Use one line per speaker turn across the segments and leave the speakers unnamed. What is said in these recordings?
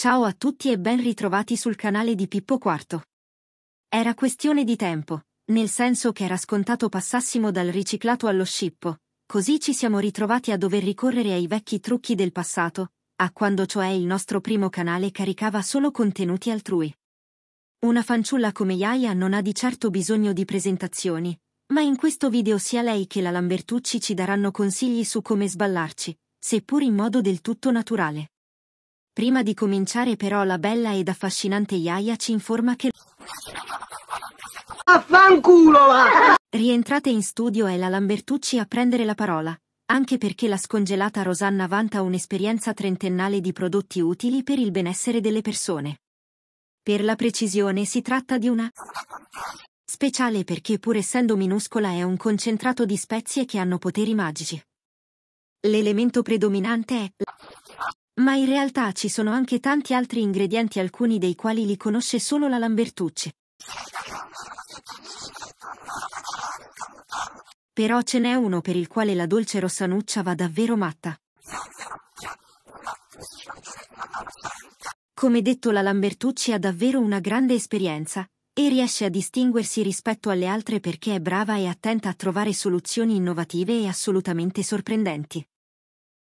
Ciao a tutti e ben ritrovati sul canale di Pippo Quarto. Era questione di tempo, nel senso che era scontato passassimo dal riciclato allo scippo, così ci siamo ritrovati a dover ricorrere ai vecchi trucchi del passato, a quando cioè il nostro primo canale caricava solo contenuti altrui. Una fanciulla come Yaya non ha di certo bisogno di presentazioni, ma in questo video sia lei che la Lambertucci ci daranno consigli su come sballarci, seppur in modo del tutto naturale. Prima di cominciare però la bella ed affascinante Yaya ci informa che... Affanculo! Rientrate in studio è la Lambertucci a prendere la parola, anche perché la scongelata Rosanna vanta un'esperienza trentennale di prodotti utili per il benessere delle persone. Per la precisione si tratta di una speciale perché pur essendo minuscola è un concentrato di spezie che hanno poteri magici. L'elemento predominante è ma in realtà ci sono anche tanti altri ingredienti alcuni dei quali li conosce solo la Lambertucci. Però ce n'è uno per il quale la dolce rossanuccia va davvero matta. Come detto la Lambertucci ha davvero una grande esperienza e riesce a distinguersi rispetto alle altre perché è brava e attenta a trovare soluzioni innovative e assolutamente sorprendenti.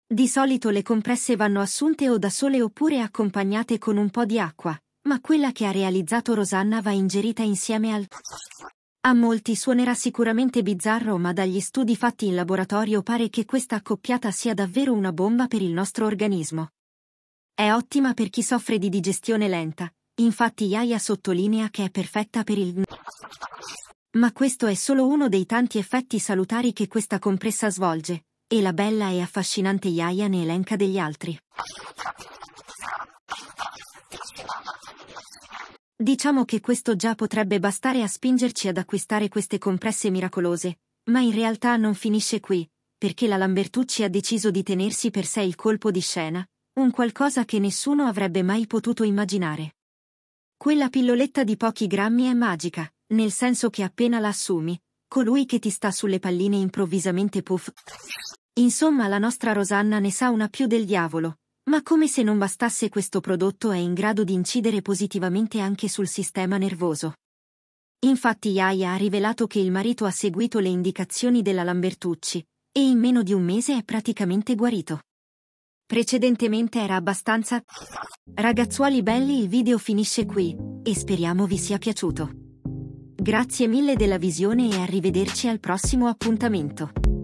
Di solito le compresse vanno assunte o da sole oppure accompagnate con un po' di acqua, ma quella che ha realizzato Rosanna va ingerita insieme al... A molti suonerà sicuramente bizzarro ma dagli studi fatti in laboratorio pare che questa accoppiata sia davvero una bomba per il nostro organismo. È ottima per chi soffre di digestione lenta, infatti Yaya sottolinea che è perfetta per il... Ma questo è solo uno dei tanti effetti salutari che questa compressa svolge, e la bella e affascinante Yaya ne elenca degli altri. Diciamo che questo già potrebbe bastare a spingerci ad acquistare queste compresse miracolose, ma in realtà non finisce qui, perché la Lambertucci ha deciso di tenersi per sé il colpo di scena, un qualcosa che nessuno avrebbe mai potuto immaginare. Quella pilloletta di pochi grammi è magica, nel senso che appena la assumi, colui che ti sta sulle palline improvvisamente puff Insomma la nostra Rosanna ne sa una più del diavolo, ma come se non bastasse questo prodotto è in grado di incidere positivamente anche sul sistema nervoso. Infatti Yaya ha rivelato che il marito ha seguito le indicazioni della Lambertucci e in meno di un mese è praticamente guarito. Precedentemente era abbastanza... Ragazzuoli belli il video finisce qui e speriamo vi sia piaciuto. Grazie mille della visione e arrivederci al prossimo appuntamento.